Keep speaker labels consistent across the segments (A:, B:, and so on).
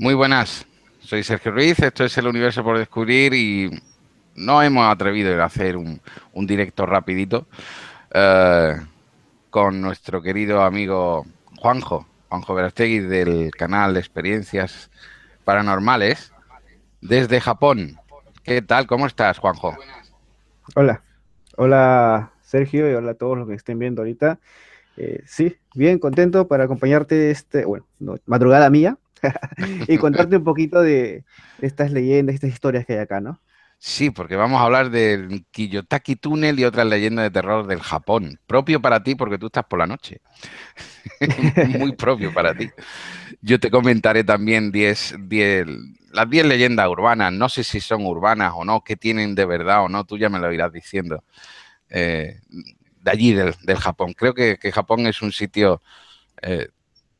A: Muy buenas, soy Sergio Ruiz, esto es El Universo por Descubrir y no hemos atrevido a hacer un, directo rapidito eh, con nuestro querido amigo Juanjo, Juanjo Verastegui del canal de Experiencias Paranormales desde Japón. ¿Qué tal? ¿Cómo estás, Juanjo?
B: Hola, hola Sergio y hola a todos los que estén viendo ahorita. Eh, sí, bien contento para acompañarte este, bueno, madrugada mía, y contarte un poquito de estas leyendas, estas historias que hay acá, ¿no?
A: Sí, porque vamos a hablar del Kiyotaki Tunnel y otras leyendas de terror del Japón. Propio para ti porque tú estás por la noche. Muy propio para ti. Yo te comentaré también las 10 leyendas urbanas. No sé si son urbanas o no, qué tienen de verdad o no. Tú ya me lo irás diciendo. Eh, de allí, del, Japón. Creo que, Japón es un sitio eh,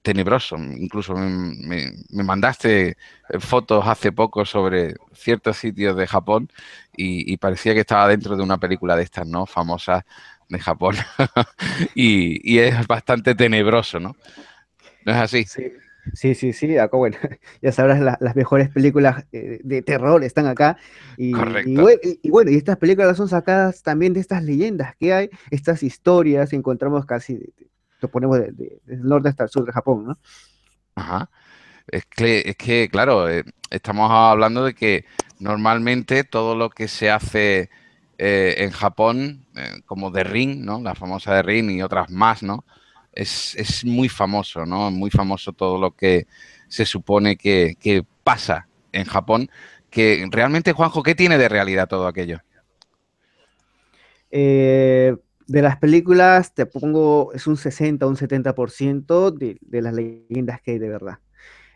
A: tenebroso. Incluso me, me, mandaste eh, fotos hace poco sobre ciertos sitios de Japón y, parecía que estaba dentro de una película de estas, ¿no? Famosas de Japón. y, es bastante tenebroso, ¿no? ¿No es así? Sí.
B: Sí, sí, acá, ah, bueno, ya sabrás, las mejores películas eh, de terror están acá. Y, bueno, y, bueno, y estas películas son sacadas también de estas leyendas que hay, estas historias, encontramos casi ponemos de, norte hasta el sur de Japón,
A: Es que, claro, eh, estamos hablando de que normalmente todo lo que se hace eh, en Japón, eh, como de Ring, ¿no? La famosa de Ring y otras más, ¿no? Es, muy famoso, ¿no? Muy famoso todo lo que se supone que, que pasa en Japón. Que realmente, Juanjo, ¿qué tiene de realidad todo aquello?
B: Eh, de las películas te pongo, es un 60, un 70% de, de las leyendas que hay de verdad.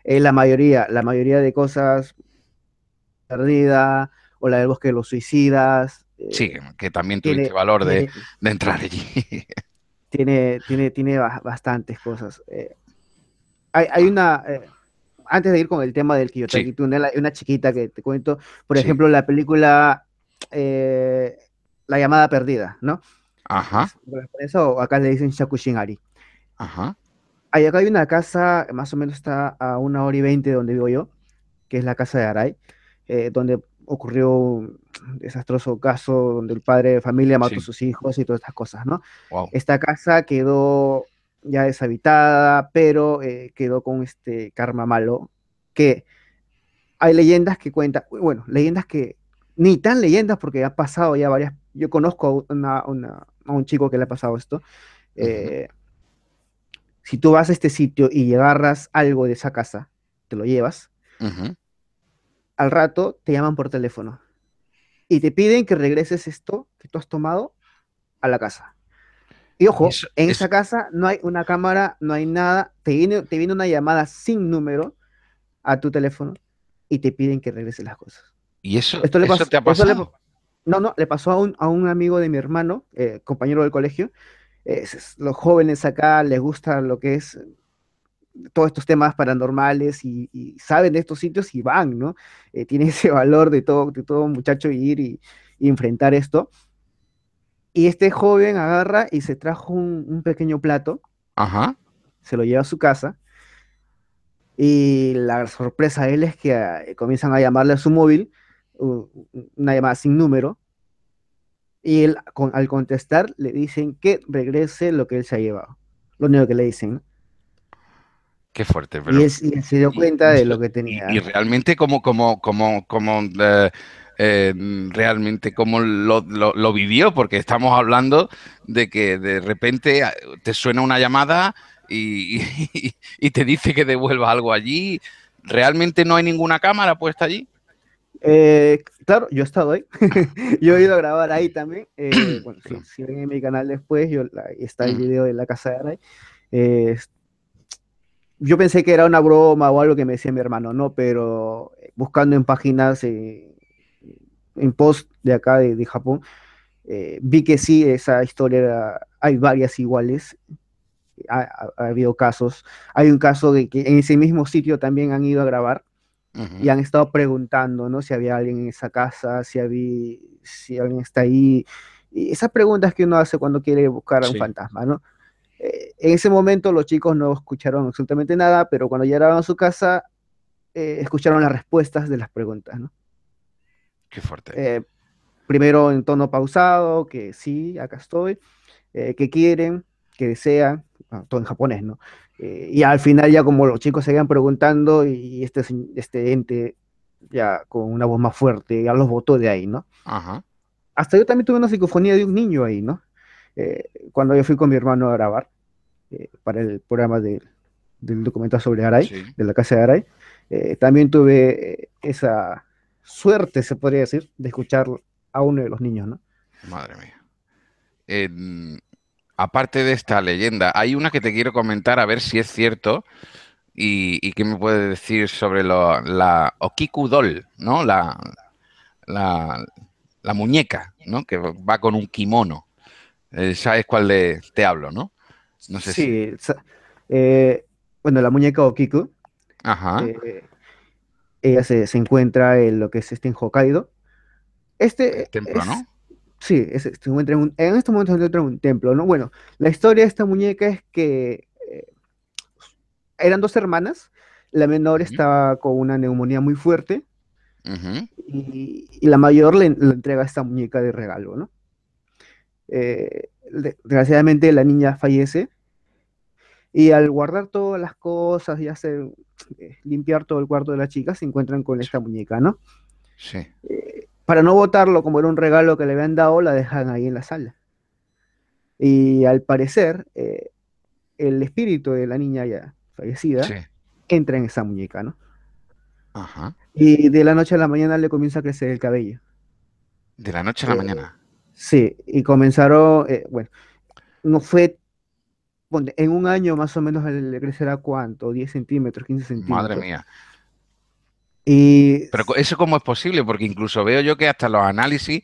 B: Eh, la mayoría, la mayoría de cosas perdida o la del bosque de los suicidas. Eh, sí, que también tuviste tiene, valor de,
A: entrar allí.
B: Tiene, tiene, tiene bastantes cosas. Eh. hay, ah. una, antes de ir con el tema del Kiyotaki hay una chiquita que te cuento, por ejemplo, la película La llamada perdida, ¿no? Ajá. Por eso acá le dicen Shakushinari. Ajá. Ahí acá hay una casa, más o menos está a una hora y veinte de donde vivo yo, que es la casa de Arai eh, donde ocurrió un desastroso caso donde el padre de familia mató a sus hijos y todas estas cosas, ¿no? Esta casa quedó ya deshabitada, pero eh, quedó con este karma malo, que hay leyendas que cuentan, bueno, leyendas que ni tan leyendas porque ha pasado ya varias yo conozco a, un chico que le ha pasado esto. Eh, si tú vas a este sitio y agarras algo de esa casa, te lo llevas, al rato te llaman por teléfono y te piden que regreses esto que tú has tomado a la casa. Y ojo, en esa casa no hay una cámara, no hay nada, te viene, te viene una llamada sin número a tu teléfono y te piden que regreses las cosas.
A: ¿Y eso, te ha pasado?
B: No, no, le pasó a un, amigo de mi hermano, eh, compañero del colegio. Eh, los jóvenes acá les gusta lo que es eh, todos estos temas paranormales y, saben de estos sitios y van, ¿no? tiene ese valor de todo, todo muchacho ir y, enfrentar esto. Y este joven agarra y se trajo un, pequeño plato. Ajá. Se lo lleva a su casa. Y la sorpresa de él es que comienzan a llamarle a su móvil una llamada sin número, y él al contestar le dicen que regrese lo que él se ha llevado, lo único que le dicen.
A: Qué fuerte, Y,
B: se dio cuenta de lo que tenía. Y,
A: realmente como, como, como, como... Eh, eh, realmente como lo, vivió, porque estamos hablando de que de repente ah, te suena una llamada y, y, te dice que devuelva algo allí. ¿Realmente no hay ninguna cámara puesta allí?
B: Eh, claro, yo he estado ahí. yo he ido a grabar ahí también. Eh, si, ven en mi canal después, yo, está el mm. video de la casa de Aray. yo pensé que era una broma o algo que me decía mi hermano, ¿no? Pero eh, buscando en páginas, en post de acá, de, Japón, vi que sí, esa historia era, hay varias iguales. ha, habido casos. Hay un caso de que en ese mismo sitio también han ido a grabar y han estado preguntando, ¿no? Si había alguien en esa casa, si, había, si alguien está ahí. Y esas preguntas que uno hace cuando quiere buscar a un fantasma, ¿no? Eh, en ese momento los chicos no escucharon absolutamente nada, pero cuando llegaron a su casa, eh, escucharon las respuestas de las preguntas, ¿no? Qué fuerte. Eh, primero en tono pausado, que sí, acá estoy, que quieren, que desean, ah, todo en japonés, ¿no? Eh, y al final ya como los chicos seguían preguntando y este, este ente ya con una voz más fuerte ya los votó de ahí, ¿no? Ajá. Hasta yo también tuve una psicofonía de un niño ahí, ¿no? Eh, cuando yo fui con mi hermano a grabar eh, para el programa de, del documental sobre Aray, de la casa de Aray, también tuve esa suerte, se podría decir, de escuchar a uno de los niños, ¿no?
A: Madre mía aparte de esta leyenda, hay una que te quiero comentar a ver si es cierto y, y qué me puedes decir sobre la Okiku Doll, ¿no? La, la, muñeca, ¿no? Que va con un kimono. Eh, ¿Sabes cuál te hablo, no? No sé sí,
B: eh, bueno, la muñeca Okiku. Ajá. Eh, ella se, encuentra en lo que es este en Hokkaido. Este... templo, ¿no? sí, en, estos momentos se encuentra en un templo, ¿no? Bueno, la historia de esta muñeca es que eh, eran dos hermanas, la menor estaba con una neumonía muy fuerte y, la mayor le, entrega esta muñeca de regalo, ¿no? Eh, desgraciadamente la niña fallece y al guardar todas las cosas y hacer eh, limpiar todo el cuarto de la chica se encuentran con esta muñeca, ¿no? Sí para no votarlo como era un regalo que le habían dado, la dejan ahí en la sala. Y al parecer, eh, el espíritu de la niña ya fallecida entra en esa muñeca, ¿no? Ajá. Y de la noche a la mañana le comienza a crecer el cabello.
A: ¿De la noche a la eh, mañana?
B: Sí, y comenzaron, eh, bueno, no fue, en un año más o menos le crecerá cuánto, 10 centímetros, 15 centímetros. Madre
A: mía. Pero eso cómo es posible, porque incluso veo yo que hasta los análisis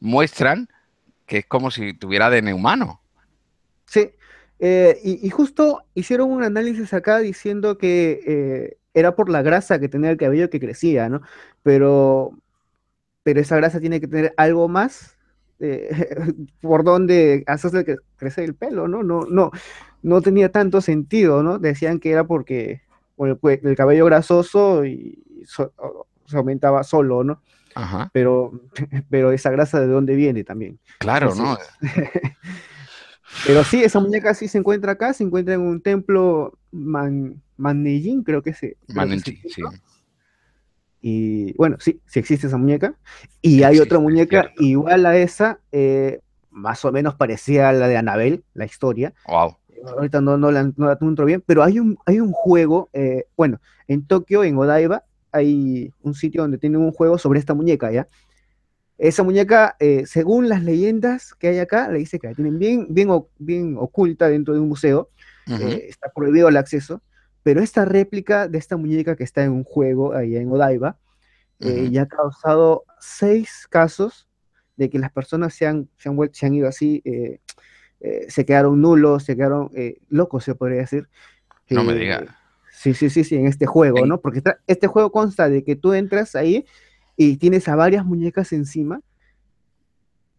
A: muestran que es como si tuviera ADN humano.
B: Sí, eh, y, justo hicieron un análisis acá diciendo que eh, era por la grasa que tenía el cabello que crecía, ¿no? Pero, pero esa grasa tiene que tener algo más eh, por donde que crece el pelo, ¿no? No, no, no tenía tanto sentido, ¿no? Decían que era porque con el, cabello grasoso y se aumentaba solo, ¿no? Ajá. Pero, pero esa grasa de dónde viene
A: también. Claro, ¿no?
B: pero sí, esa muñeca sí se encuentra acá, se encuentra en un templo man, creo que se. Manellín, sí. Y bueno, sí, sí existe esa muñeca. Y hay otra muñeca igual a esa, eh, más o menos parecía a la de Anabel, la historia. Wow ahorita no, no, la, no la bien, pero hay un, hay un juego, eh, bueno, en Tokio, en Odaiba, hay un sitio donde tienen un juego sobre esta muñeca, ¿ya? Esa muñeca, eh, según las leyendas que hay acá, le dice que la tienen bien, bien, bien oculta dentro de un museo, eh, está prohibido el acceso, pero esta réplica de esta muñeca que está en un juego ahí en Odaiba, ya ha causado seis casos de que las personas se han, se han, se han ido así eh, se quedaron nulos, se quedaron eh, locos, se podría decir.
A: No me digan.
B: Sí, sí, sí, sí, en este juego, ¿no? Porque este juego consta de que tú entras ahí y tienes a varias muñecas encima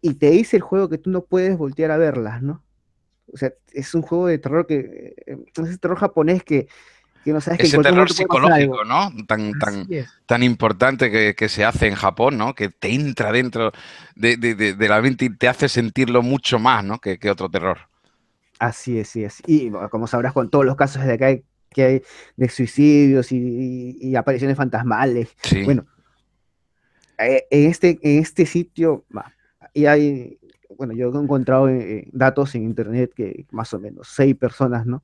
B: y te dice el juego que tú no puedes voltear a verlas, ¿no? O sea, es un juego de terror que, eh, es terror japonés que ese terror psicológico,
A: ¿no? Tan, tan, tan importante que, se hace en Japón, ¿no? Que te entra dentro de, la mente y te hace sentirlo mucho más, ¿no? Que, que otro terror.
B: Así es, sí es. Y como sabrás, con todos los casos de acá que hay de suicidios y, apariciones fantasmales. Sí. Bueno, eh, en este, en este sitio, y hay, bueno, yo he encontrado eh, datos en internet que más o menos seis personas, ¿no?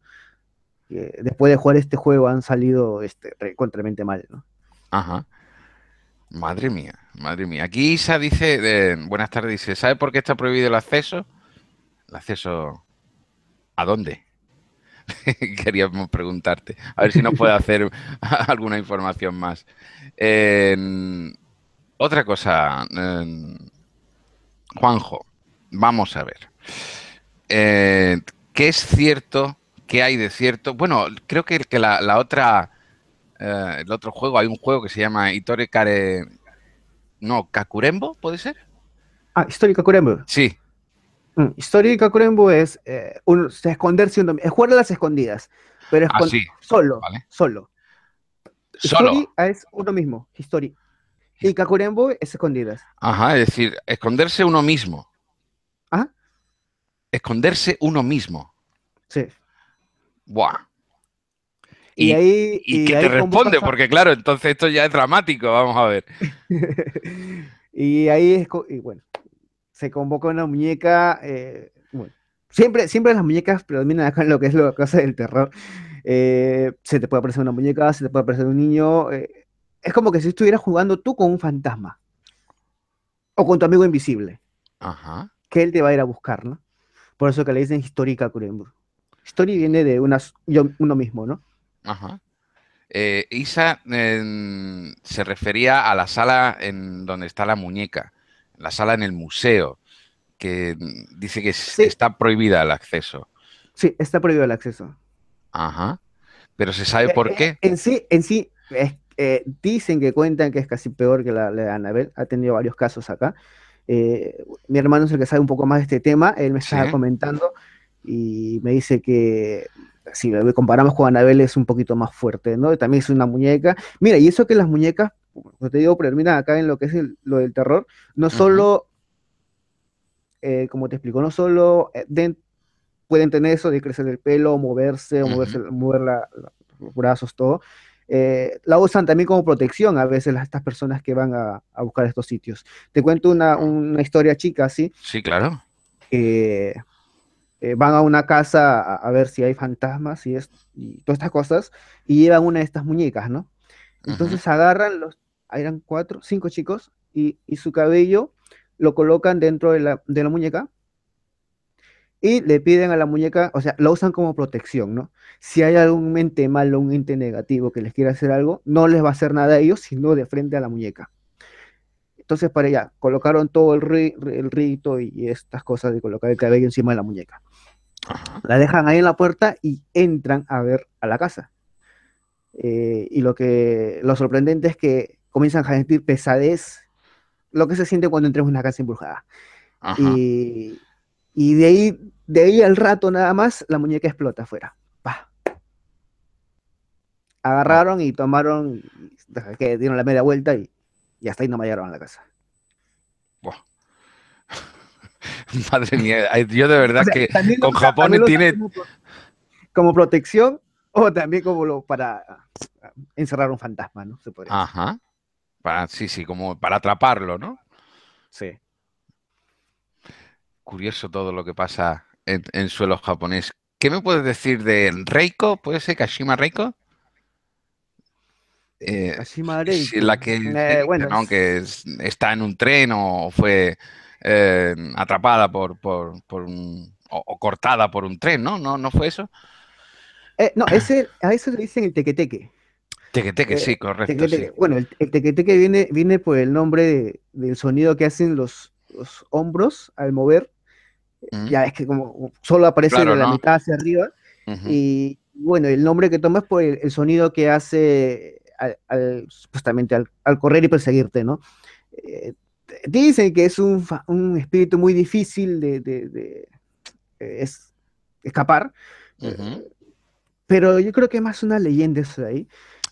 B: después de jugar este juego han salido este, contramente mal, ¿no?
A: Ajá. Madre mía, madre mía. Aquí Isa dice, buenas tardes, dice, ¿sabe por qué está prohibido el acceso? ¿El acceso a dónde? Queríamos preguntarte, a ver si nos puede hacer alguna información más. otra cosa, Juanjo, vamos a ver. Eh, ¿Qué es cierto ¿Qué hay de cierto. Bueno, creo que, que la, otra. Eh, el otro juego, hay un juego que se llama Itore Kare. No, Kakurembo, ¿puede ser?
B: Ah, History Kakurembo. Sí. Mm, Kakurembo es eh, siendo esconderse, es jugar a las escondidas, pero es ah, solo, solo. Solo. es uno mismo, History. Y Kakurembo es escondidas.
A: Ajá, es decir, esconderse uno mismo. Ajá. Esconderse uno mismo. Sí.
B: Y, ahí, y, que te responde, porque claro,
A: entonces esto ya es dramático, vamos a ver.
B: y ahí es, y bueno, se convoca una muñeca, eh, siempre, siempre las muñecas predominan acá en lo que es la cosa del terror. Eh, se te puede aparecer una muñeca, se te puede aparecer un niño, eh, es como que si estuvieras jugando tú con un fantasma o con tu amigo invisible, Ajá. que él te va a ir a buscar, ¿no? Por eso que le dicen histórica Currenburg. Historia viene de yo, uno mismo, ¿no?
A: Ajá. Eh, Isa se refería a la sala en donde está la muñeca, la sala en el museo, que dice que está prohibida el acceso.
B: Sí, está prohibido el acceso.
A: Ajá. Pero se sabe eh, por eh, qué.
B: En sí, en sí, dicen que cuentan que es casi peor que la, de Anabel. Ha tenido varios casos acá. mi hermano es el que sabe un poco más de este tema. Él me estaba comentando y me dice que si lo comparamos con Anabel es un poquito más fuerte, ¿no? También es una muñeca. Mira, y eso que las muñecas, como te digo, mira, acá en lo que es lo del terror, no solo, eh, como te explico, no solo eh, pueden tener eso de crecer el pelo, moverse, mover los brazos, todo. Eh, la usan también como protección a veces las, estas personas que van a, buscar estos sitios. Te cuento una, historia chica, ¿sí?
A: Sí, claro.
B: Que... Eh, van a una casa a, ver si hay fantasmas y, es, y todas estas cosas, y llevan una de estas muñecas, ¿no? Entonces agarran los, eran cuatro, cinco chicos, y, su cabello lo colocan dentro de la, muñeca y le piden a la muñeca, o sea, lo usan como protección, ¿no? Si hay algún ente malo, un ente negativo que les quiera hacer algo, no les va a hacer nada a ellos, sino de frente a la muñeca. Entonces, para allá, colocaron todo el rito y estas cosas de colocar el cabello encima de la muñeca. La dejan ahí en la puerta y entran a ver a la casa. Eh, y lo que lo sorprendente es que comienzan a sentir pesadez, lo que se siente cuando entremos en una casa embrujada. Y, de ahí, de ahí al rato nada más, la muñeca explota afuera. Agarraron y tomaron, que dieron la media vuelta y, hasta ahí no me a la casa.
A: Madre mía, yo de verdad que con Japón tiene... Como,
B: protección o también como para ah, encerrar un fantasma, ¿no? Se
A: Ajá. sí, sí, como para atraparlo, ¿no? Sí. Curioso todo lo que pasa en, en suelo japonés. ¿Qué me puedes decir de Reiko? ¿Puede ser Kashima Reiko? Eh, Kashima eh, Reiko. La que, eh, bueno, que está en un tren o fue eh, atrapada por, por, un, o, cortada por un tren, ¿no? ¿No, no fue eso?
B: Eh, no, ese, a eso le dicen el tequeteque.
A: Tequeteque, eh, sí, correcto. Sí.
B: Bueno, el, tequeteque viene, viene por el nombre del sonido que hacen los, los hombros al mover. Ya es que como solo aparece la mitad hacia arriba. Y bueno, el nombre que toma es por el, sonido que hace al, al, justamente al, correr y perseguirte, ¿no? dicen que es un, espíritu muy difícil de, eh, es, escapar, eh, pero yo creo que es más una leyenda eso de ahí.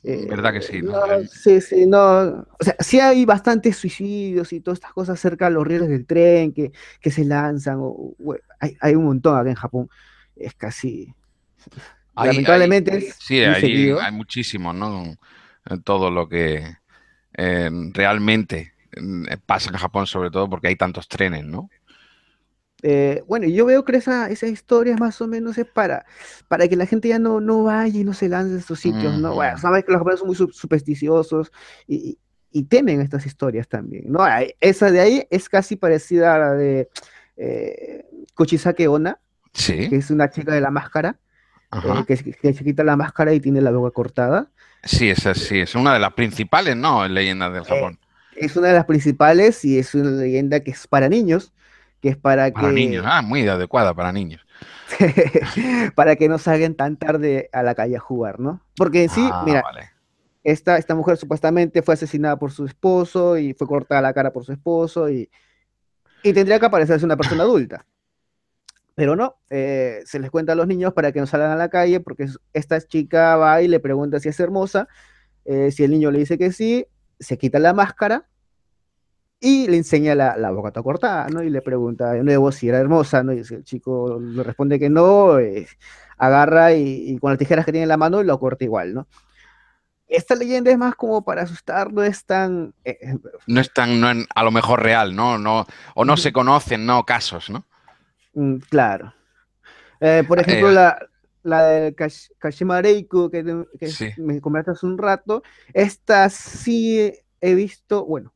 B: Mm. Eh, ¿Verdad que sí? No, sí, sí, no. O sea, sí hay bastantes suicidios y todas estas cosas cerca de los rieles del tren que, se lanzan. hay, un montón acá en Japón. Es casi. lamentablemente. Hay, sí, hay,
A: muchísimos, ¿no? Todo lo que realmente eh, pasa en Japón sobre todo porque hay tantos trenes, ¿no?
B: Eh, bueno, yo veo que esa, esas historias más o menos es para, para que la gente ya no, no vaya y no se lance a esos sitios, ¿no? sabes que los japoneses son muy supersticiosos y, temen estas historias también, ¿no? Esa de ahí es casi parecida a la de eh, Kochisake Ona, que es una chica de la máscara, eh, que, que, se quita la máscara y tiene la boca cortada.
A: Sí, esa sí, es una de las principales, ¿no? Leyendas del Japón
B: es una de las principales y es una leyenda que es para niños, que es para, para niños, ah,
A: muy adecuada para niños.
B: para que no salgan tan tarde a la calle a jugar, ¿no? Porque en sí, ah, mira, esta, mujer supuestamente fue asesinada por su esposo y fue cortada la cara por su esposo y, tendría que aparecerse una persona adulta. Pero no, eh, se les cuenta a los niños para que no salgan a la calle porque esta chica va y le pregunta si es hermosa, eh, si el niño le dice que sí, se quita la máscara y le enseña la, la boca cortada, ¿no? Y le pregunta de nuevo si era hermosa, ¿no? Y el chico le responde que no, eh, agarra y, con las tijeras que tiene en la mano lo corta igual, ¿no? Esta leyenda es más como para asustar, no es tan... Eh, eh,
A: no es tan, no a lo mejor real, ¿no? no o no mm. se conocen, ¿no? Casos, ¿no?
B: Mm, claro. por ejemplo, la, la del Kash, que, me comentaste hace un rato. Esta sí he, visto, bueno,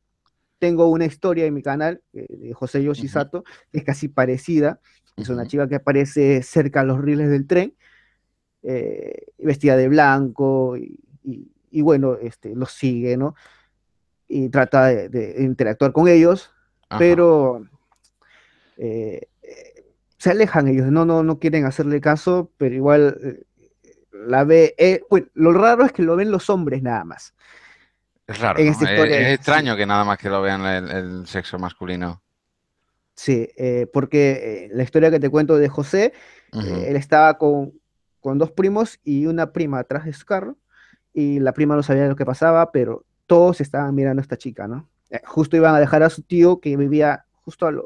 B: tengo una historia en mi canal eh, de José Yoshisato, sato es casi parecida. Es una chica que aparece cerca a los riles del tren, eh, vestida de blanco y, bueno, este, los sigue, ¿no? Y trata de, interactuar con ellos, pero eh, se alejan ellos, no, no, no quieren hacerle caso, pero igual eh, la ve, eh, bueno, lo raro es que lo ven los hombres nada más.
A: Es raro, es, extraño que nada más que lo vean el, sexo masculino. Sí, eh,
B: porque la historia que te cuento de José, él estaba con, con dos primos y una prima atrás de su carro, y la prima no sabía lo que pasaba, pero todos estaban mirando a esta chica, ¿no? Justo iban a dejar a su tío que vivía justo al,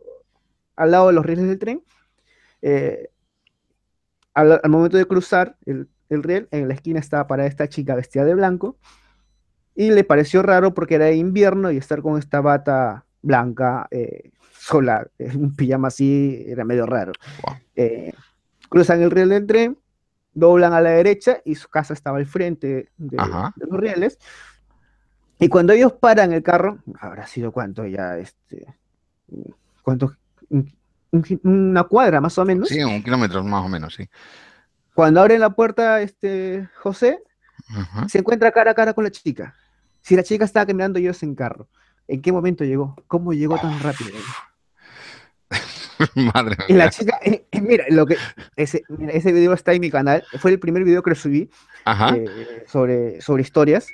B: al lado de los rieles del tren, eh, al, momento de cruzar el, riel, en la esquina estaba parada esta chica vestida de blanco y le pareció raro porque era invierno y estar con esta bata blanca eh, sola, eh, un pijama así, era medio raro. cruzan el riel del tren, doblan a la derecha y su casa estaba al frente de, los rieles. Y cuando ellos paran el carro, habrá sido cuánto ya, este, una cuadra más o menos.
A: Sí, un kilómetro más o menos, sí.
B: Cuando abre la puerta este José, se encuentra cara a cara con la chica. Si la chica estaba caminando yo en carro, ¿en qué momento llegó? ¿Cómo llegó tan rápido?
A: Madre mía. Y la chica,
B: eh, eh, mira, lo que ese, video está en mi canal, fue el primer video que lo subí eh, sobre, sobre historias.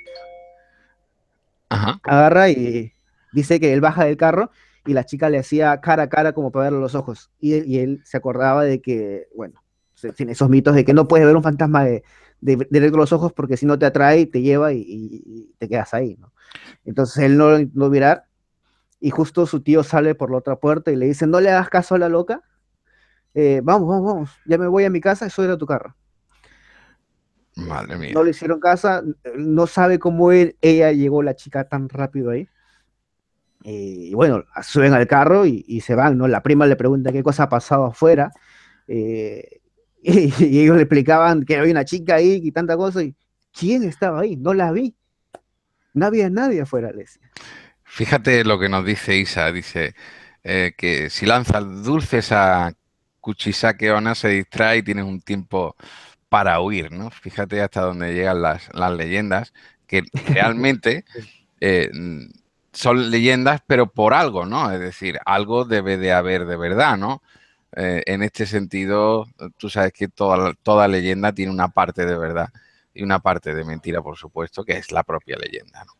B: Agarra y dice que él baja del carro y la chica le hacía cara a cara como para verle los ojos. Y, él se acordaba de que, bueno, tiene esos mitos de que no puedes ver un fantasma de, de, de, los ojos porque si no te atrae, te lleva y, te quedas ahí, ¿no? Entonces él no lo mirar y justo su tío sale por la otra puerta y le dice, no le hagas caso a la loca, eh, vamos, vamos, vamos, ya me voy a mi casa y era a tu carro. Madre mía. No le hicieron casa, no sabe cómo ella llegó la chica tan rápido ahí. Eh, y bueno, suben al carro y, se van, ¿no? La prima le pregunta qué cosa ha pasado afuera. Eh, y, ellos le explicaban que había una chica ahí y tanta cosa. Y, ¿Quién estaba ahí? No la vi. No había nadie afuera,
A: Alesia. Fíjate lo que nos dice Isa. Dice eh, que si lanzas dulces a o Ona se distrae y tienes un tiempo para huir, ¿no? Fíjate hasta donde llegan las, las leyendas que realmente son leyendas, pero por algo, ¿no? Es decir, algo debe de haber de verdad, ¿no? Eh, en este sentido, tú sabes que toda, toda leyenda tiene una parte de verdad y una parte de mentira, por supuesto, que es la propia leyenda. ¿no?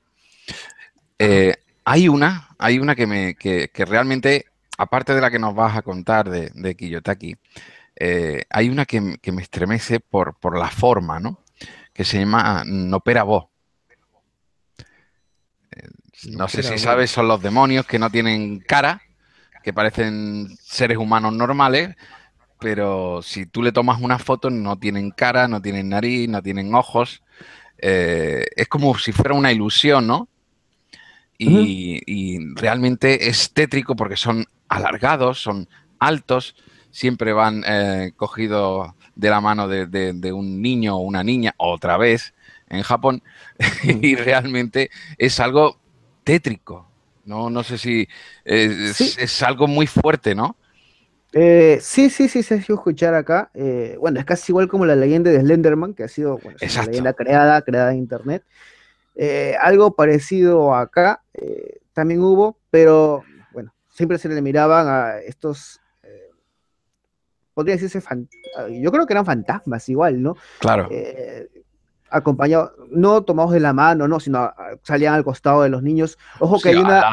A: Eh, hay una, hay una que, me, realmente, aparte de la que nos vas a contar de, de Kiyotaki, eh, hay una que, me estremece por, por, la forma, ¿no? Que se llama Nopera Vos. No sé si sabes, son los demonios que no tienen cara, que parecen seres humanos normales, pero si tú le tomas una foto no tienen cara, no tienen nariz, no tienen ojos. Eh, es como si fuera una ilusión, ¿no? Y, realmente es tétrico porque son alargados, son altos, siempre van eh, cogidos de la mano de, de, un niño o una niña, otra vez en Japón, mm. y realmente es algo no, no sé si es, algo muy fuerte, ¿no?
B: Eh, sí, sí, sí, se ha escuchar acá. Eh, bueno, es casi igual como la leyenda de Slenderman, que ha sido esa leyenda creada, creada en internet. Eh, algo parecido acá también hubo, pero bueno, siempre se le miraban a estos, podría decirse, yo creo que eran fantasmas igual, ¿no? Claro acompañado no tomados de la mano, no, sino ah, salían al costado de los niños. Ojo que hay una...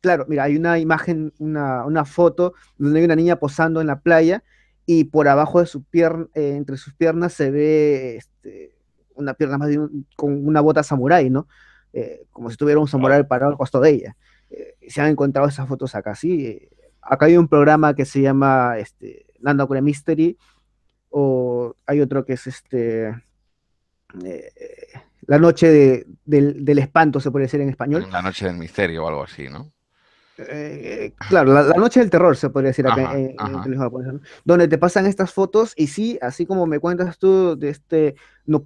B: Claro, mira, hay una imagen, una, foto donde hay una niña posando en la playa y por abajo de su pierna, eh, entre sus piernas se ve este, una pierna más con una bota samurái, ¿no? Eh, como si tuviera un samurái parado al costado de ella. Eh, se han encontrado esas fotos acá, sí. Acá hay un programa que se llama este, Nando Mystery, o hay otro que es
A: este eh, la
B: noche del, espanto, se puede decir en español.
A: La noche del misterio o algo así, ¿no?
B: Eh, eh, claro, la, noche del terror se podría decir acá donde te pasan estas fotos y sí, así como me cuentas tú de este No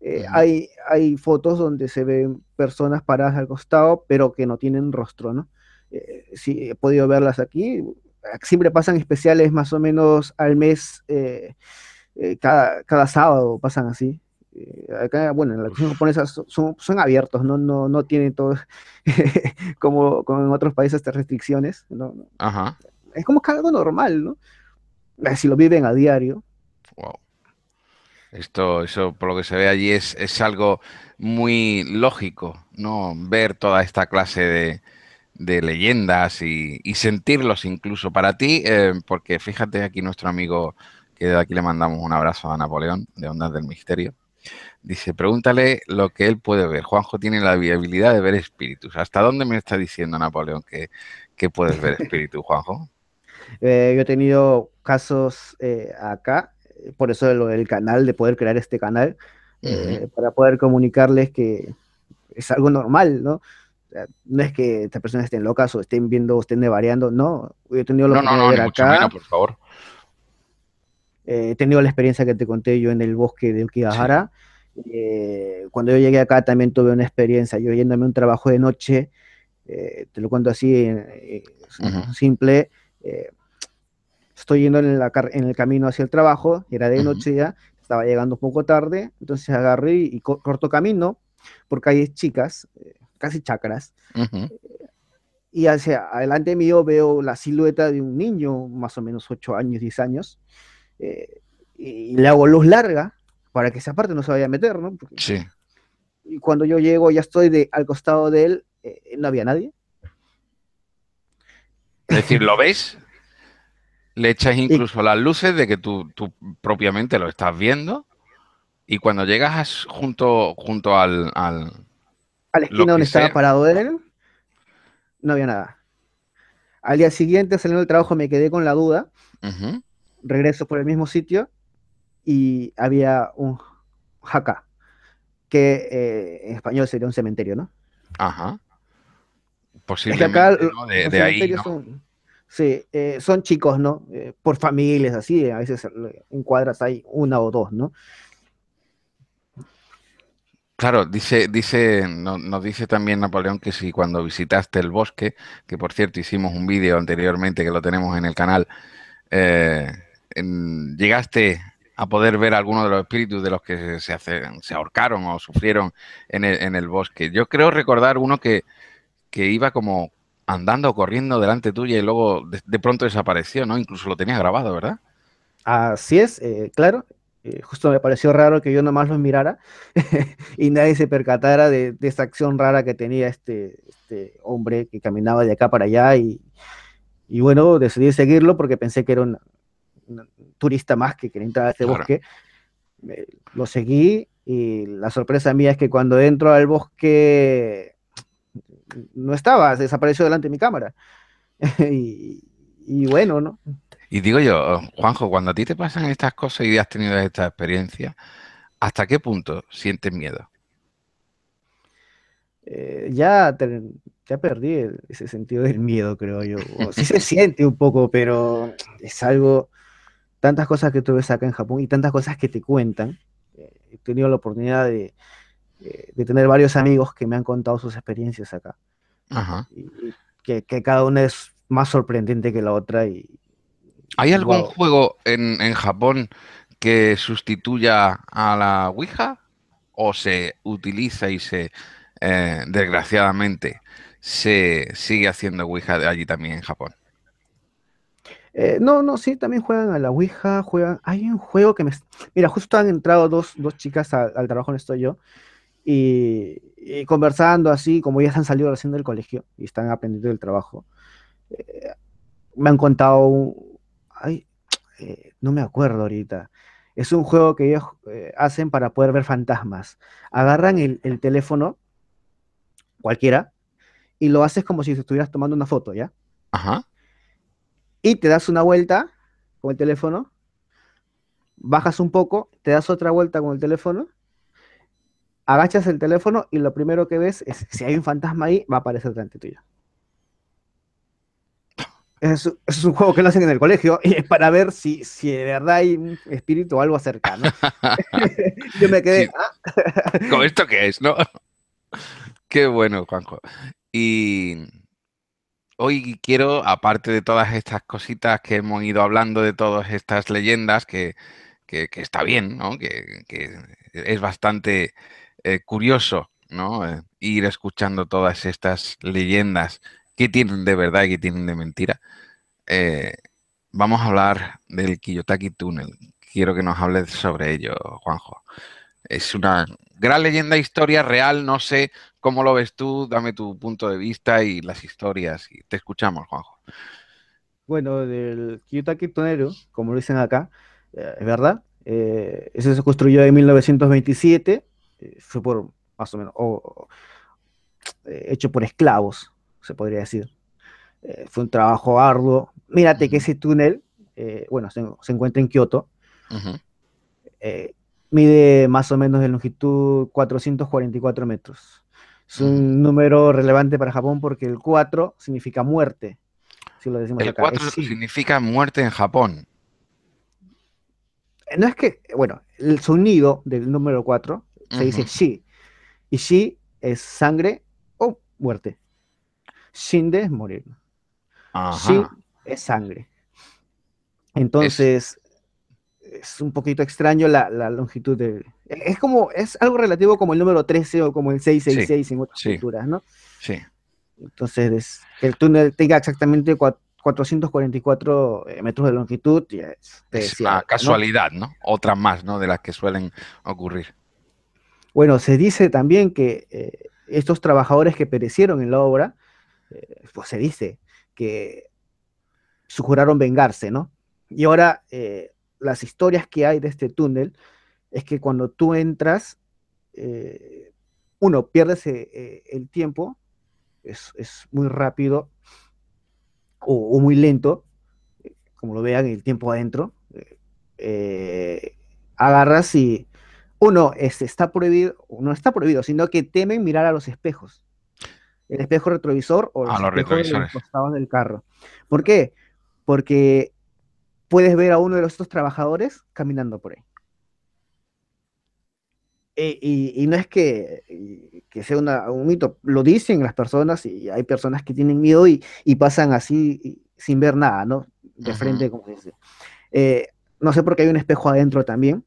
B: eh, hay, hay fotos donde se ven personas paradas al costado, pero que no tienen rostro, ¿no? sí, he podido verlas aquí. Siempre pasan especiales más o menos al mes, cada, cada sábado pasan así. Eh, bueno, en la japonesa son, abiertos, no, no, no tienen todo como, en otros países estas restricciones. Es como algo normal, ¿no? Eh, si lo viven a diario.
A: Esto, eso por lo que se ve allí es, es algo muy lógico, ¿no? Ver toda esta clase de, leyendas y, sentirlos incluso para ti, eh, porque fíjate aquí nuestro amigo, que de aquí le mandamos un abrazo a Napoleón, de Ondas del Misterio, Dice, pregúntale lo que él puede ver. Juanjo tiene la viabilidad de ver espíritus. ¿Hasta dónde me está diciendo Napoleón que, que puedes ver espíritus, Juanjo?
B: Eh, yo he tenido casos eh, acá, eh, por eso el canal, de poder crear este canal, para poder comunicarles que es algo normal, ¿no? No es que estas personas estén locas o estén viendo o estén variando, no. he tenido no, no, no, por favor. Eh, he tenido la experiencia que te conté yo en el bosque de Ukihara. Eh, cuando yo llegué acá también tuve una experiencia, yo yéndome a un trabajo de noche, eh, te lo cuento así, simple, estoy yendo en, el camino hacia el trabajo, era de noche ya, estaba llegando un poco tarde, entonces agarré y, corto camino porque hay chicas, casi chacras, y hacia adelante mío veo la silueta de un niño, más o menos 8 años, 10 años, eh, y le hago luz larga para que esa parte no se vaya a meter, ¿no? sí. Y cuando yo llego, ya estoy al costado de él, eh, no había nadie.
A: Es decir, ¿lo veis Le echas incluso las luces de que tú, propiamente lo estás viendo y cuando llegas junto, junto al, al... A la esquina donde estaba
B: parado él, no había nada. Al día siguiente, saliendo del trabajo, me quedé con la duda. Ajá regreso por el mismo sitio y había un jaca, que eh, en español sería un cementerio, ¿no?
A: Ajá. Posiblemente, De, ahí,
B: sí, eh, son chicos, ¿no? Eh, por familias, así, a veces en cuadras hay una o dos, ¿no?
A: Claro, dice, dice, nos dice también Napoleón que si cuando visitaste el bosque, que por cierto hicimos un vídeo anteriormente que lo tenemos en el canal, eh, llegaste a poder ver alguno de los espíritus de los que se, se ahorcaron o sufrieron en el, bosque. Yo creo recordar uno que, iba como andando, o corriendo delante tuyo y luego de, pronto desapareció, ¿no? Incluso lo tenía grabado, ¿verdad?
B: Así es, eh, claro. Eh, justo me pareció raro que yo nomás lo mirara y nadie se percatara de, de, esta acción rara que tenía este, este hombre que caminaba de acá para allá y, y bueno, decidí seguirlo porque pensé que era un, turista más que quería entrar a este bosque. Eh, lo seguí y la sorpresa mía es que cuando entro al bosque no estaba, desapareció delante de mi cámara. y, bueno, ¿no?
A: Y digo yo, Juanjo, cuando a ti te pasan estas cosas y has tenido esta experiencia, ¿hasta qué punto sientes miedo?
B: Eh, ya, perdí ese sentido del miedo, creo yo. O sí se siente un poco, pero es algo tantas cosas que tú ves acá en Japón y tantas cosas que te cuentan. Eh, he tenido la oportunidad eh, de, tener varios amigos que me han contado sus experiencias acá. que, cada una es más sorprendente que la otra.
A: ¿Hay algún juego en, Japón que sustituya a la Ouija? ¿O se utiliza y se, eh, desgraciadamente, se sigue haciendo Ouija de allí también en Japón?
B: Eh, no, no, sí, también juegan a la Ouija, juegan. Hay un juego que me. Mira, justo han entrado dos, chicas al trabajo en estoy yo. Y, conversando así, como ya han salido recién del colegio y están aprendiendo el trabajo. Eh, me han contado. Ay, eh, no me acuerdo ahorita. Es un juego que ellos hacen para poder ver fantasmas. Agarran el teléfono, cualquiera, y lo haces como si estuvieras tomando una foto, ¿ya? Ajá y te das una vuelta con el teléfono, bajas un poco, te das otra vuelta con el teléfono, agachas el teléfono y lo primero que ves es si hay un fantasma ahí, va a aparecer delante tuyo. Es, un juego que lo hacen en el colegio y es para ver si, de verdad hay un espíritu o algo cercano.
A: Yo me quedé. Ah". ¿Con esto qué es, no? Qué bueno, Juanjo. Y hoy quiero, aparte de todas estas cositas que hemos ido hablando, de todas estas leyendas, que, está bien, ¿no? que, es bastante eh, curioso ¿no? Eh, ir escuchando todas estas leyendas, que tienen de verdad y que tienen de mentira. Eh, vamos a hablar del Kiyotaki Tunnel. Quiero que nos hables sobre ello, Juanjo es una gran leyenda, historia real, no sé cómo lo ves tú, dame tu punto de vista y las historias. te escuchamos, Juanjo.
B: Bueno, del Kiyotaki Tonero, como lo dicen acá, eh, es verdad, eh, ese se construyó en 1927, eh, fue por más o menos, eh, hecho por esclavos, se podría decir. fue un trabajo arduo. Mírate que ese túnel, bueno, se, encuentra en Kioto. Mide más o menos de longitud 444 metros. Es un mm. número relevante para Japón porque el 4 significa muerte. Si el 4
A: significa muerte en Japón. Eh, no es que, bueno,
B: el sonido del número 4 se dice shi. Y shi es sangre o muerte. Shinde es morir. Ajá. Shi es sangre. Entonces, es un poquito extraño la, longitud de... Es como, es algo relativo como el número 13 o como el 666 en otras culturas, ¿no? Sí. Entonces, el túnel tenga exactamente 444 eh, metros de longitud. Es, es la casualidad,
A: ¿no? Otra más, ¿no? De las que suelen ocurrir.
B: Bueno, se dice también que eh, estos trabajadores que perecieron en la obra, eh, pues se dice que juraron vengarse, ¿no? Y ahora las historias que hay de este túnel es que cuando tú entras, eh, uno, pierdes eh, eh, el tiempo, es, muy rápido o, muy lento, como lo vean, el tiempo adentro. agarras y uno es, este, está prohibido, no está prohibido, sino que temen mirar a los espejos, el espejo retrovisor o ah, los, espejos retrovisores. del carro. ¿Por qué? Porque puedes ver a uno de los otros trabajadores caminando por ahí. E, y, no es que, sea un mito, lo dicen las personas y hay personas que tienen miedo y, pasan así sin ver nada, ¿no?
A: De frente, como dice.
B: Eh, no sé por qué hay un espejo adentro también,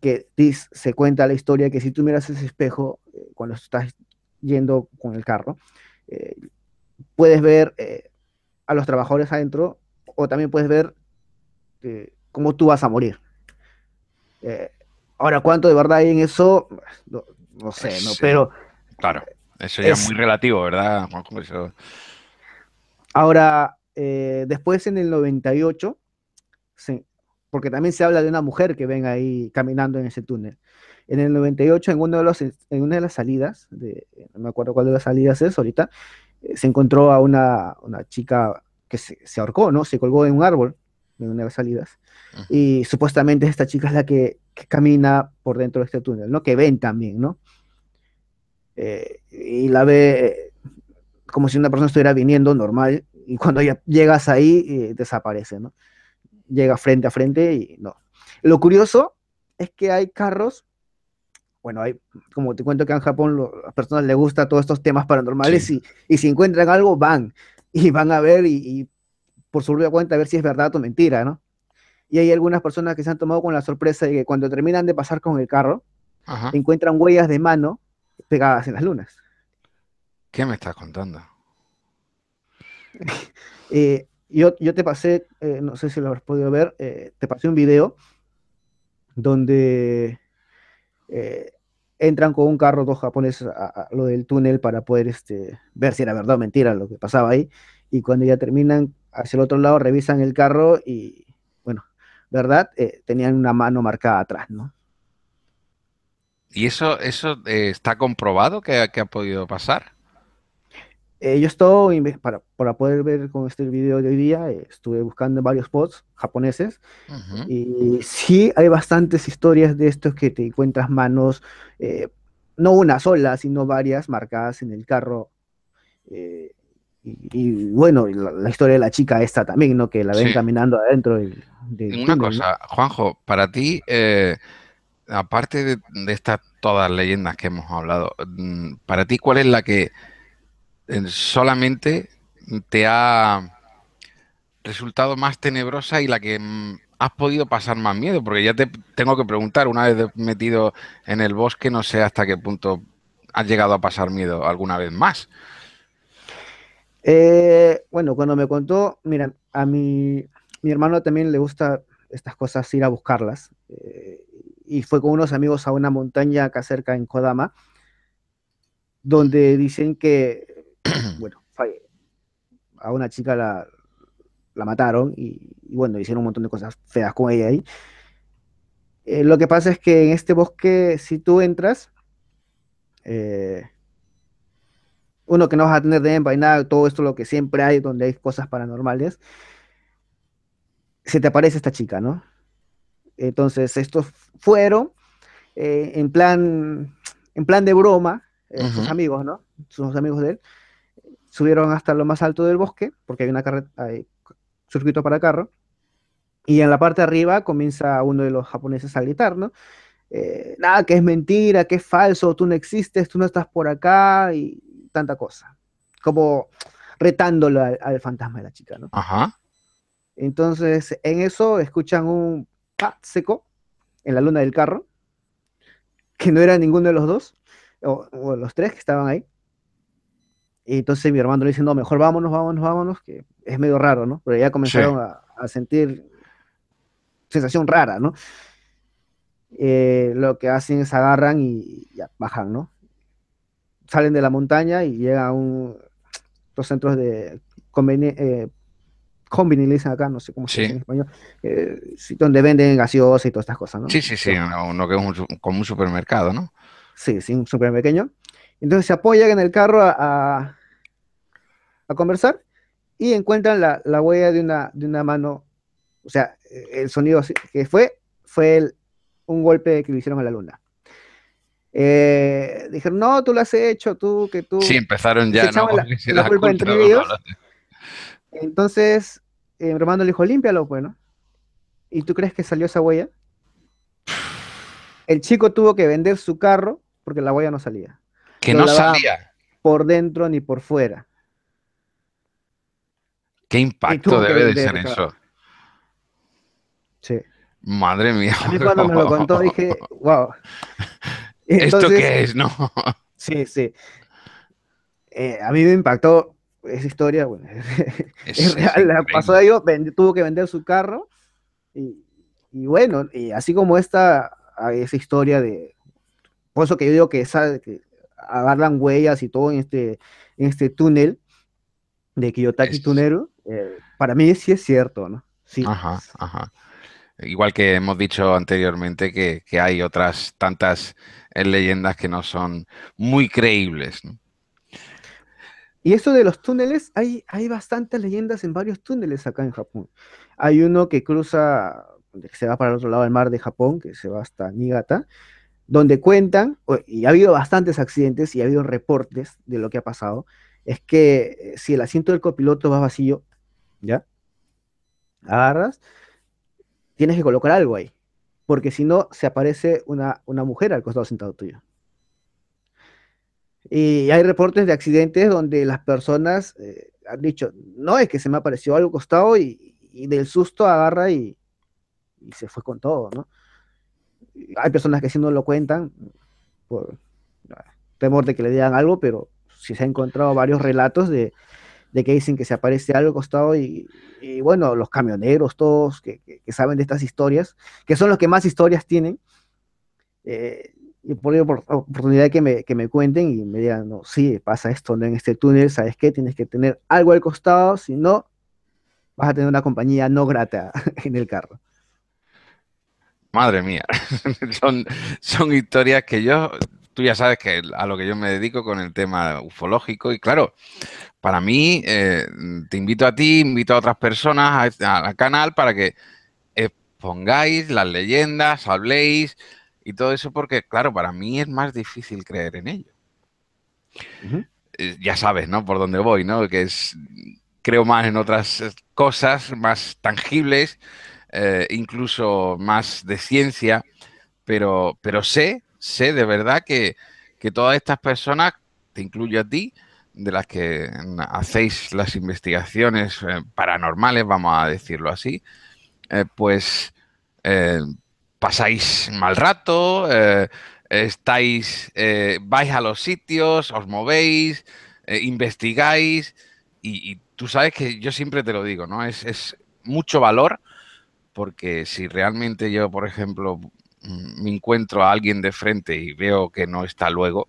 B: que se cuenta la historia que si tú miras ese espejo eh, cuando estás yendo con el carro, eh, puedes ver a los trabajadores adentro o también puedes ver cómo tú vas a morir. Eh, ahora, ¿cuánto de verdad hay en eso? No, sé, ¿no? Pero...
A: Claro, eso ya es muy relativo, ¿verdad?
B: Ahora, eh, después en el 98, porque también se habla de una mujer que ven ahí caminando en ese túnel. En el 98, en, uno de los, en una de las salidas, no me acuerdo cuál de las salidas es ahorita, eh, se encontró a una, chica que se, se, ahorcó, ¿no? Se colgó en un árbol en una de las salidas. Y supuestamente esta chica es la que, camina por dentro de este túnel, ¿no? Que ven también, ¿no? Eh, y la ve eh, como si una persona estuviera viniendo normal, y cuando ya llegas ahí, eh, desaparece, ¿no? Llega frente a frente y no. Lo curioso es que hay carros, bueno, hay, como te cuento que en Japón a las personas les gustan todos estos temas paranormales y, si encuentran algo, van y van a ver y, y por su propia cuenta a ver si es verdad o mentira, ¿no? Y hay algunas personas que se han tomado con la sorpresa de que cuando terminan de pasar con el carro, encuentran huellas de mano pegadas en las lunas.
A: ¿Qué me estás contando?
B: Eh, yo, te pasé, eh, no sé si lo habrás podido ver, eh, te pasé un video donde entran con un carro dos japoneses a, a, lo del túnel para poder este, ver si era verdad o mentira lo que pasaba ahí y cuando ya terminan hacia el otro lado, revisan el carro y, bueno, ¿verdad? Eh, tenían una mano marcada atrás, ¿no?
A: ¿Y eso, eso eh, está comprobado que, ha podido pasar?
B: Eh, yo estoy, para, poder ver con este video de hoy día, estuve buscando varios spots japoneses y sí hay bastantes historias de estos que te encuentras manos, no una sola, sino varias marcadas en el carro y, bueno, la, historia de la chica esta también, ¿no? Que la ven caminando adentro. Una cosa,
A: Juanjo, para ti, eh, aparte de, de estas todas leyendas que hemos hablado, mm, para ti, ¿cuál es la que eh, solamente te ha resultado más tenebrosa y la que mm, has podido pasar más miedo, porque ya te tengo que preguntar, una vez metido en el bosque, no sé hasta qué punto has llegado a pasar miedo alguna vez más.
B: Eh, bueno, cuando me contó, mira, a mi, mi hermano también le gusta estas cosas, ir a buscarlas. Eh, y fue con unos amigos a una montaña acá cerca en Kodama, donde dicen que, bueno, a una chica la, mataron y, bueno, hicieron un montón de cosas feas con ella ahí. Eh, lo que pasa es que en este bosque, si tú entras, eh, uno que no vas a tener de envainado, todo esto lo que siempre hay, donde hay cosas paranormales, se te aparece esta chica, ¿no? Entonces, estos fueron eh, en, plan, en plan de broma, sus amigos, ¿no? Sus amigos de él, subieron hasta lo más alto del bosque, porque hay una carretera, circuito para carro, y en la parte de arriba comienza uno de los japoneses a gritar, ¿no? Eh, nada, que es mentira, que es falso, tú no existes, tú no estás por acá, y tanta cosa. Como retándolo al, fantasma de la chica, ¿no? Ajá. Entonces, en eso escuchan un pat seco en la luna del carro, que no era ninguno de los dos, o, los tres que estaban ahí. Y entonces mi hermano le dice, no, mejor vámonos, vámonos, vámonos, que es medio raro, ¿no? Pero ya comenzaron a, sentir sensación rara, ¿no? Eh, lo que hacen es agarran y, y bajan, ¿no? salen de la montaña y llegan a un, los centros de eh, conveni, acá, no sé cómo se dice en español, eh, donde venden gaseosa y todas estas cosas, ¿no? Sí, sí, sí,
A: uno, que es como un supermercado, ¿no? Sí, sí, un supermercado pequeño.
B: Entonces se apoyan en el carro a, a, conversar y encuentran la, la, huella de una, de una mano, o sea, el sonido que fue, fue un golpe que le hicieron a la luna. Eh, dijeron, no, tú lo has hecho, tú, que tú. Sí, empezaron ya, ¿no? Entonces, eh, Romano le dijo, límpialo, bueno. Pues, ¿Y tú crees que salió esa huella? El chico tuvo que vender su carro porque la huella no salía. Que no salía. Por dentro ni por fuera.
A: ¿Qué impacto debe de ser eso? Sí. Madre mía. A mí cuando me lo contó
B: dije, wow.
A: ¿Esto qué es? No.
B: Sí, sí. Eh, a mí me impactó esa historia, bueno, la pasó a ellos, tuvo que vender su carro y, bueno, y así como esta, esa historia de, por eso que yo digo que, esa, agarran huellas y todo en este, este túnel de Kiyotaki Tunero, eh, para mí sí es cierto, ¿no?
A: Sí. Ajá, ajá. Igual que hemos dicho anteriormente que hay otras tantas en leyendas que no son muy creíbles.
B: Y eso de los túneles, hay, hay bastantes leyendas en varios túneles acá en Japón. Hay uno que cruza, que se va para el otro lado del mar de Japón, que se va hasta Niigata, donde cuentan, y ha habido bastantes accidentes y ha habido reportes de lo que ha pasado, es que eh, si el asiento del copiloto va vacío, ¿ya? Agarras, tienes que colocar algo ahí porque si no, se aparece una, una mujer al costado sentado tuyo. Y hay reportes de accidentes donde las personas eh, han dicho, no, es que se me apareció algo costado y, del susto agarra y, y, se fue con todo, ¿no? Hay personas que sí no lo cuentan por ah, temor de que le digan algo, pero sí se ha encontrado varios relatos de, de que dicen que se aparece algo al costado y, bueno, los camioneros, todos que, saben de estas historias, que son los que más historias tienen, eh, y por oportunidad que me, cuenten y me digan, no, sí, pasa esto en este túnel, ¿sabes qué? Tienes que tener algo al costado, si no, vas a tener una compañía no grata en el carro.
A: Madre mía, son, son historias que yo tú ya sabes que a lo que yo me dedico con el tema ufológico y claro, para mí eh, te invito a ti, invito a otras personas este, al canal para que expongáis las leyendas, habléis y todo eso porque claro, para mí es más difícil creer en ello. Eh, ya sabes, ¿no? Por dónde voy, ¿no? Que es creo más en otras eh, cosas más tangibles, incluso más de ciencia, pero, pero sé sé de verdad que, todas estas personas, te incluyo a ti, de las que hacéis las investigaciones eh, paranormales, vamos a decirlo así, eh, pues eh, pasáis mal rato, estáis, vais a los sitios, os movéis, investigáis y, tú sabes que yo siempre te lo digo, ¿no? Es, es mucho valor porque si realmente yo, por ejemplo, Mm, me encuentro a alguien de frente y veo que no está luego,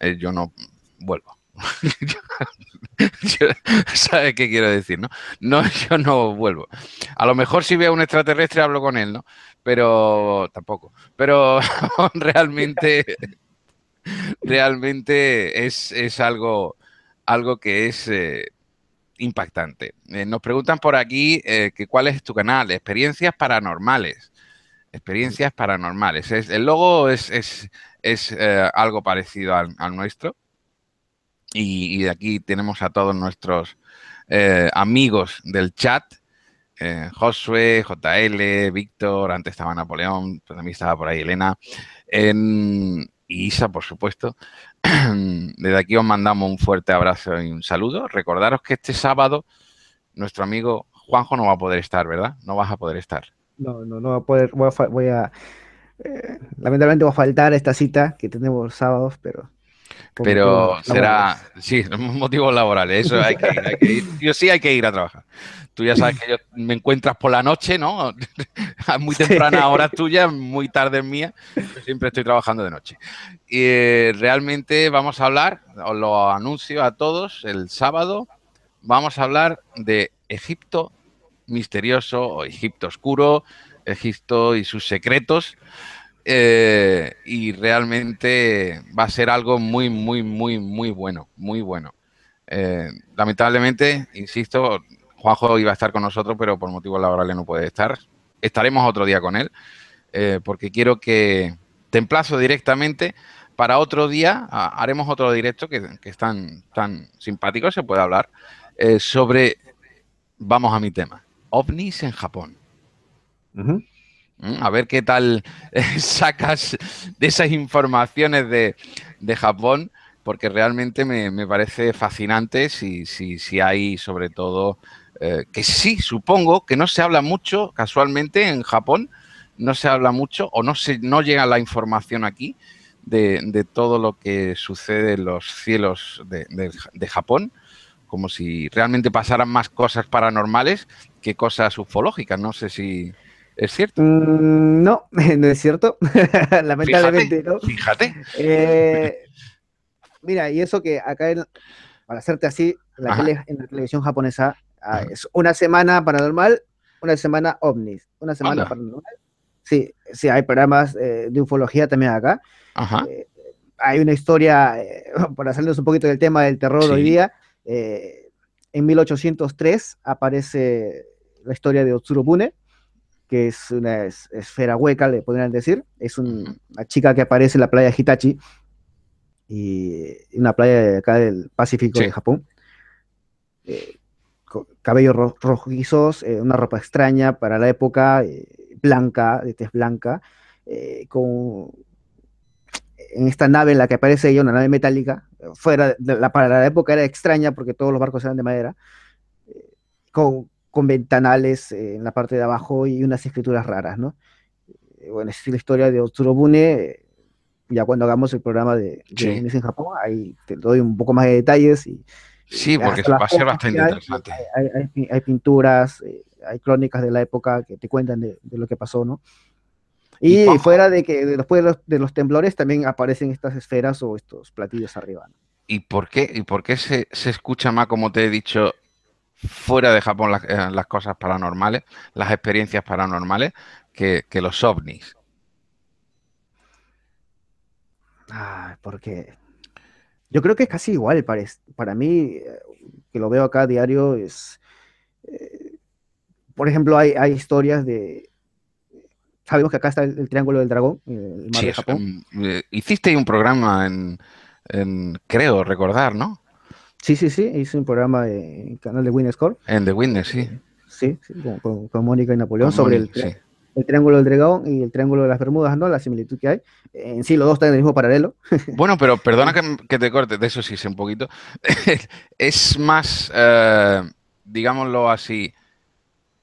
A: eh, yo no vuelvo. ¿Sabes qué quiero decir, no? No, yo no vuelvo. A lo mejor si veo a un extraterrestre hablo con él, ¿no? Pero tampoco. Pero realmente, realmente es, algo, algo que es eh, impactante. Eh, nos preguntan por aquí cuál es tu canal, experiencias paranormales. Experiencias paranormales. el logo es, es, eh, algo parecido al, nuestro. Y, aquí tenemos a todos nuestros eh, amigos del chat. Eh, Josué, JL, Víctor, antes estaba Napoleón, también estaba por ahí Elena. y Isa, por supuesto. Desde aquí os mandamos un fuerte abrazo y un saludo. Recordaros que este sábado nuestro amigo Juanjo no va a poder estar, ¿verdad? No vas a poder estar.
B: No, no, no voy a poder, voy a, eh, lamentablemente va a faltar esta cita que tenemos sábados, pero...
A: Pero será, sí, motivos laborales, eso hay que, ir, hay que ir. Yo sí hay que ir a trabajar. Tú ya sabes que yo me encuentras por la noche, ¿no? muy temprana hora tuya, muy tarde mía. siempre estoy trabajando de noche. Y eh, realmente vamos a hablar, os lo anuncio a todos, el sábado vamos a hablar de Egipto misterioso o Egipto oscuro, Egipto y sus secretos. Eh, y realmente va a ser algo muy, muy, muy, muy bueno, muy bueno. Eh, lamentablemente, insisto, Juanjo iba a estar con nosotros, pero por motivos laborales no puede estar. Estaremos otro día con él, eh, porque quiero que te emplazo directamente para otro día. haremos otro directo que, es tan, tan simpático, se puede hablar, sobre... Vamos a mi tema ovnis en Japón. Mm, a ver qué tal eh, sacas de esas informaciones de, de Japón, porque realmente me, parece fascinante si, si, si, hay, sobre todo, eh, que sí, supongo que no se habla mucho, casualmente en Japón, no se habla mucho o no, se, no llega la información aquí de, de todo lo que sucede en los cielos de, de Japón como si realmente pasaran más cosas paranormales ¿Qué cosas ufológicas. No sé si es cierto. Mm, no, no es cierto. Lamentablemente fíjate, no. Fíjate.
B: Eh, mira, y eso que acá, para hacerte así, la en la televisión japonesa ah, es una semana paranormal, una semana ovnis, una semana paranormal. Sí, sí, hay programas eh, de ufología también acá. Eh, hay una historia, para hacernos un poquito del tema del terror hoy día, en 1803 aparece la historia de Otsurobune, que es una esfera hueca, le podrían decir. Es una chica que aparece en la playa Hitachi, y una playa de acá del Pacífico de Japón. Eh, cabellos rojizos, eh, una ropa extraña para la época, eh, blanca, de tez blanca, eh, con... en esta nave en la que aparece ella, una nave metálica, fuera de la, para la época era extraña porque todos los barcos eran de madera, con con ventanales eh, en la parte de abajo y unas escrituras raras, ¿no? Eh, bueno, esa es la historia de Otsurobune. Eh, ya cuando hagamos el programa de, de en Japón, ahí te doy un poco más de detalles. Y,
A: sí, porque va a bastante interesante.
B: Hay, pinturas, hay crónicas de la época que te cuentan de, lo que pasó, ¿no? Y, fuera de que después de los, temblores también aparecen estas esferas o estos platillos arriba.
A: ¿Y por qué, y por qué se, se escucha más, como te he dicho, fuera de Japón eh, las, cosas paranormales, las experiencias paranormales, que, los ovnis.
B: Ah, porque yo creo que es casi igual para, mí, eh, que lo veo acá a diario, es... Eh, por ejemplo, hay, historias de, sabemos que acá está el, Triángulo del Dragón, Japón.
A: hiciste un programa en, creo recordar, ¿no?
B: Sí, sí, sí, hice un programa en el canal de score
A: En The Winner, sí.
B: Sí, con, Mónica y Napoleón sobre el, Triángulo del Dragón y el Triángulo de las Bermudas, ¿no? La similitud que hay. En sí, los dos están en el mismo paralelo.
A: Bueno, pero perdona que, te corte, de eso sí sé un poquito. es más, eh, digámoslo así,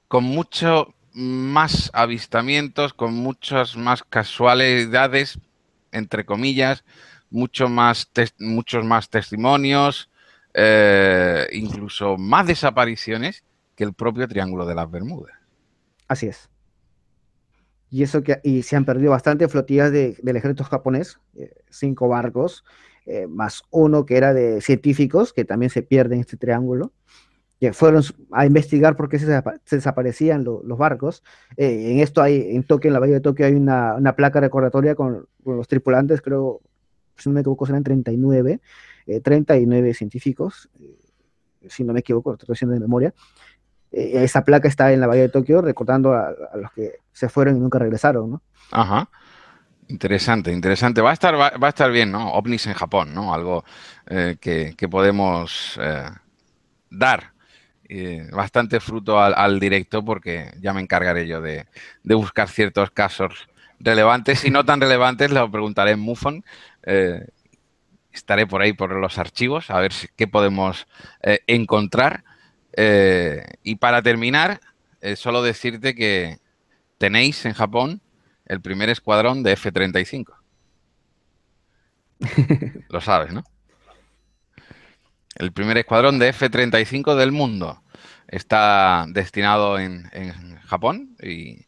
A: con mucho más avistamientos, con muchas más casualidades, entre comillas, mucho más muchos más testimonios, eh, incluso más desapariciones que el propio Triángulo de las Bermudas.
B: Así es. Y eso que y se han perdido bastante flotillas del ejército japonés, eh, cinco barcos, eh, más uno que era de científicos, que también se pierde en este triángulo, que fueron a investigar por qué se, desaparecían los barcos. en esto hay, en Tokio, en la bahía de Tokio, hay una, una placa recordatoria con, los tripulantes, creo, si no me equivoco, serán 39, 39 eh, científicos, eh, si no me equivoco, estoy haciendo de memoria. Eh, esa placa está en la bahía de Tokio recordando a, los que se fueron y nunca regresaron, ¿no?
A: Ajá. Interesante, interesante. Va a estar, va, a estar bien, ¿no? OVNIs en Japón, ¿no? Algo que, podemos dar bastante fruto al, directo porque ya me encargaré yo de, de, buscar ciertos casos relevantes y no tan relevantes, lo preguntaré en MUFON estaré por ahí por los archivos a ver qué podemos eh, encontrar. Eh, y para terminar, eh, solo decirte que tenéis en Japón el primer escuadrón de F-35. Lo sabes, ¿no? El primer escuadrón de F-35 del mundo está destinado en, en Japón y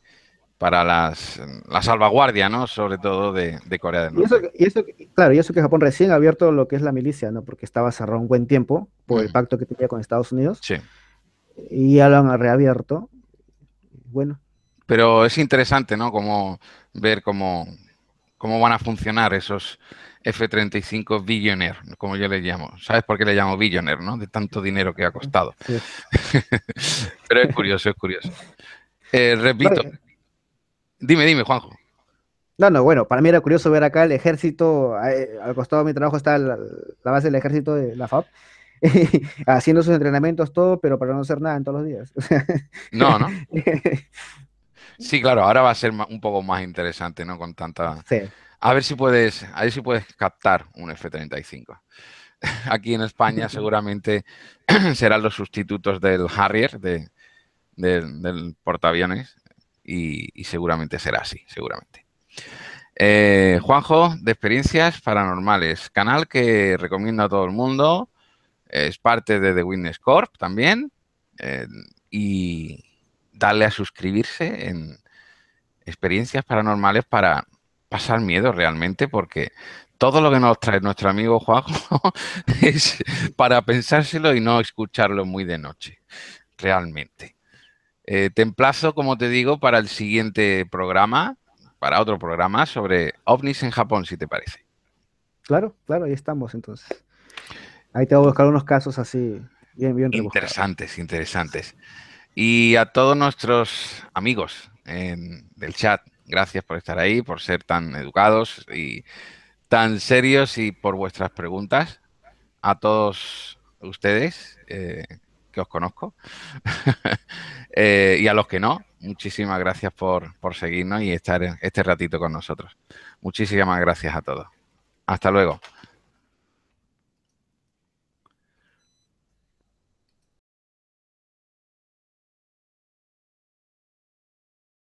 A: para las, la salvaguardia, ¿no? Sobre todo de, Corea del Norte. Y
B: eso, claro, y eso que Japón recién ha abierto lo que es la milicia, ¿no? Porque estaba cerrado un buen tiempo por el pacto que tenía con Estados Unidos. Sí. Y ya lo han reabierto. Bueno.
A: Pero es interesante, ¿no? Como ver cómo, cómo van a funcionar esos F-35 Billionaire, como yo le llamo. ¿Sabes por qué le llamo Billionaire, no? De tanto dinero que ha costado. Pero es curioso, es curioso. Eh, repito, Dime, dime, Juanjo.
B: No, no, bueno, para mí era curioso ver acá el ejército, al costado de mi trabajo está la, base del ejército de la FAP, haciendo sus entrenamientos, todo, pero para no hacer nada en todos los días.
A: no, ¿no? sí, claro, ahora va a ser un poco más interesante, ¿no? Con tanta... A ver si puedes, a ver si puedes captar un F-35. Aquí en España seguramente serán los sustitutos del Harrier, de, del portaaviones, y, seguramente será así, seguramente. Eh, Juanjo, de Experiencias Paranormales, canal que recomiendo a todo el mundo, es parte de The Witness Corp también, eh, y darle a suscribirse en Experiencias Paranormales para pasar miedo realmente, porque todo lo que nos trae nuestro amigo Juanjo es para pensárselo y no escucharlo muy de noche, realmente. Eh, te emplazo, como te digo, para el siguiente programa, para otro programa sobre ovnis en Japón, si te parece.
B: Claro, claro, ahí estamos entonces. Ahí te voy a buscar unos casos
A: así, bien, bien Interesantes, interesantes. Y a todos nuestros amigos del chat, gracias por estar ahí, por ser tan educados y tan serios y por vuestras preguntas. A todos ustedes. Eh, que os conozco, eh, y a los que no, muchísimas gracias por, por seguirnos y estar este ratito con nosotros. Muchísimas gracias a todos. Hasta luego.